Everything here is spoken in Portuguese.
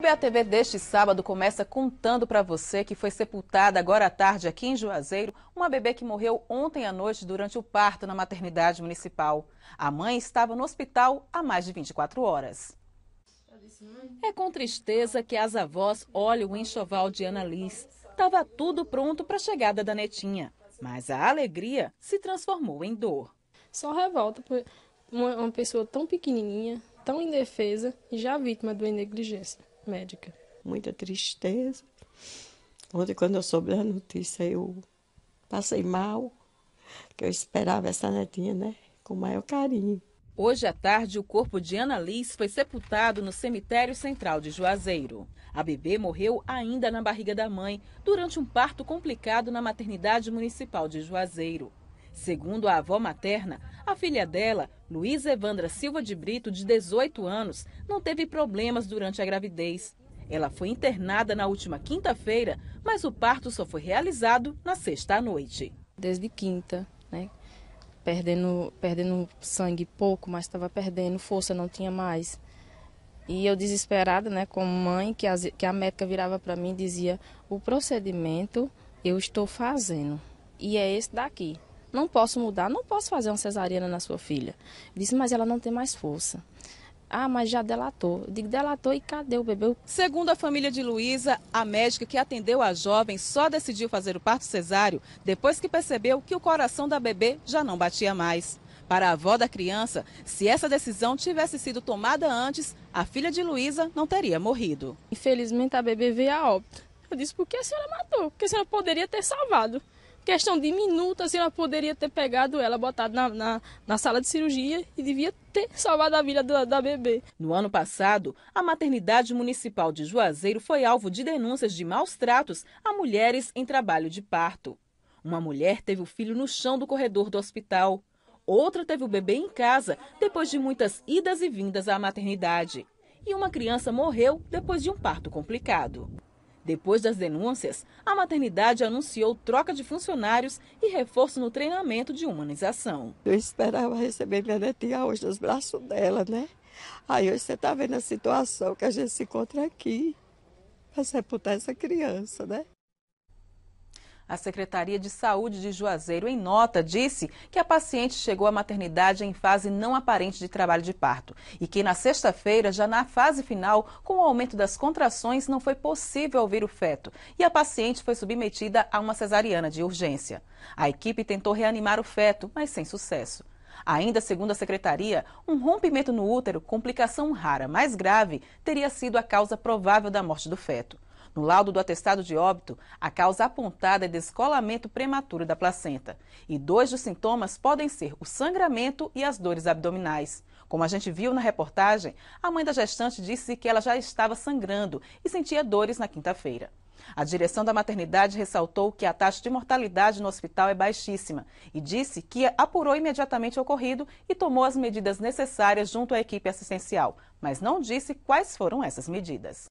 O BATV deste sábado começa contando para você que foi sepultada agora à tarde aqui em Juazeiro uma bebê que morreu ontem à noite durante o parto na maternidade municipal. A mãe estava no hospital há mais de 24 horas. É com tristeza que as avós olham o enxoval de Ana Liz. Estava tudo pronto para a chegada da netinha, mas a alegria se transformou em dor. Só revolta por uma pessoa tão pequenininha, tão indefesa e já vítima de uma negligência médica. Muita tristeza. Ontem, quando eu soube da notícia, eu passei mal, que eu esperava essa netinha, né? Com o maior carinho. Hoje à tarde, o corpo de Ana Liz foi sepultado no cemitério central de Juazeiro. A bebê morreu ainda na barriga da mãe, durante um parto complicado na maternidade municipal de Juazeiro. Segundo a avó materna, a filha dela, Luísa Evandra Silva de Brito, de 18 anos, não teve problemas durante a gravidez. Ela foi internada na última quinta-feira, mas o parto só foi realizado na sexta noite. Desde quinta, né? Perdendo, perdendo sangue pouco, mas estava perdendo força, não tinha mais. E eu desesperada, né, como mãe, que, as, que a médica virava para mim e dizia: "O procedimento eu estou fazendo e é esse daqui". Não posso mudar, não posso fazer uma cesariana na sua filha. Disse, mas ela não tem mais força. Ah, mas já delatou. Eu digo, delatou e cadê o bebê? Segundo a família de Luísa, a médica que atendeu a jovem só decidiu fazer o parto cesáreo depois que percebeu que o coração da bebê já não batia mais. Para a avó da criança, se essa decisão tivesse sido tomada antes, a filha de Luísa não teria morrido. Infelizmente, a bebê veio a óbito. Eu disse, por que a senhora matou? Porque a senhora poderia ter salvado questão de minutos, assim, ela poderia ter pegado ela, botado na, na, na sala de cirurgia e devia ter salvado a vida da, da bebê. No ano passado, a maternidade municipal de Juazeiro foi alvo de denúncias de maus tratos a mulheres em trabalho de parto. Uma mulher teve o filho no chão do corredor do hospital. Outra teve o bebê em casa depois de muitas idas e vindas à maternidade. E uma criança morreu depois de um parto complicado. Depois das denúncias, a maternidade anunciou troca de funcionários e reforço no treinamento de humanização. Eu esperava receber minha netinha hoje nos braços dela, né? Aí hoje você está vendo a situação que a gente se encontra aqui para sepultar essa criança, né? A Secretaria de Saúde de Juazeiro, em nota, disse que a paciente chegou à maternidade em fase não aparente de trabalho de parto e que na sexta-feira, já na fase final, com o aumento das contrações, não foi possível ouvir o feto e a paciente foi submetida a uma cesariana de urgência. A equipe tentou reanimar o feto, mas sem sucesso. Ainda segundo a secretaria, um rompimento no útero, complicação rara mais grave, teria sido a causa provável da morte do feto. No laudo do atestado de óbito, a causa apontada é descolamento prematuro da placenta. E dois dos sintomas podem ser o sangramento e as dores abdominais. Como a gente viu na reportagem, a mãe da gestante disse que ela já estava sangrando e sentia dores na quinta-feira. A direção da maternidade ressaltou que a taxa de mortalidade no hospital é baixíssima e disse que apurou imediatamente o ocorrido e tomou as medidas necessárias junto à equipe assistencial, mas não disse quais foram essas medidas.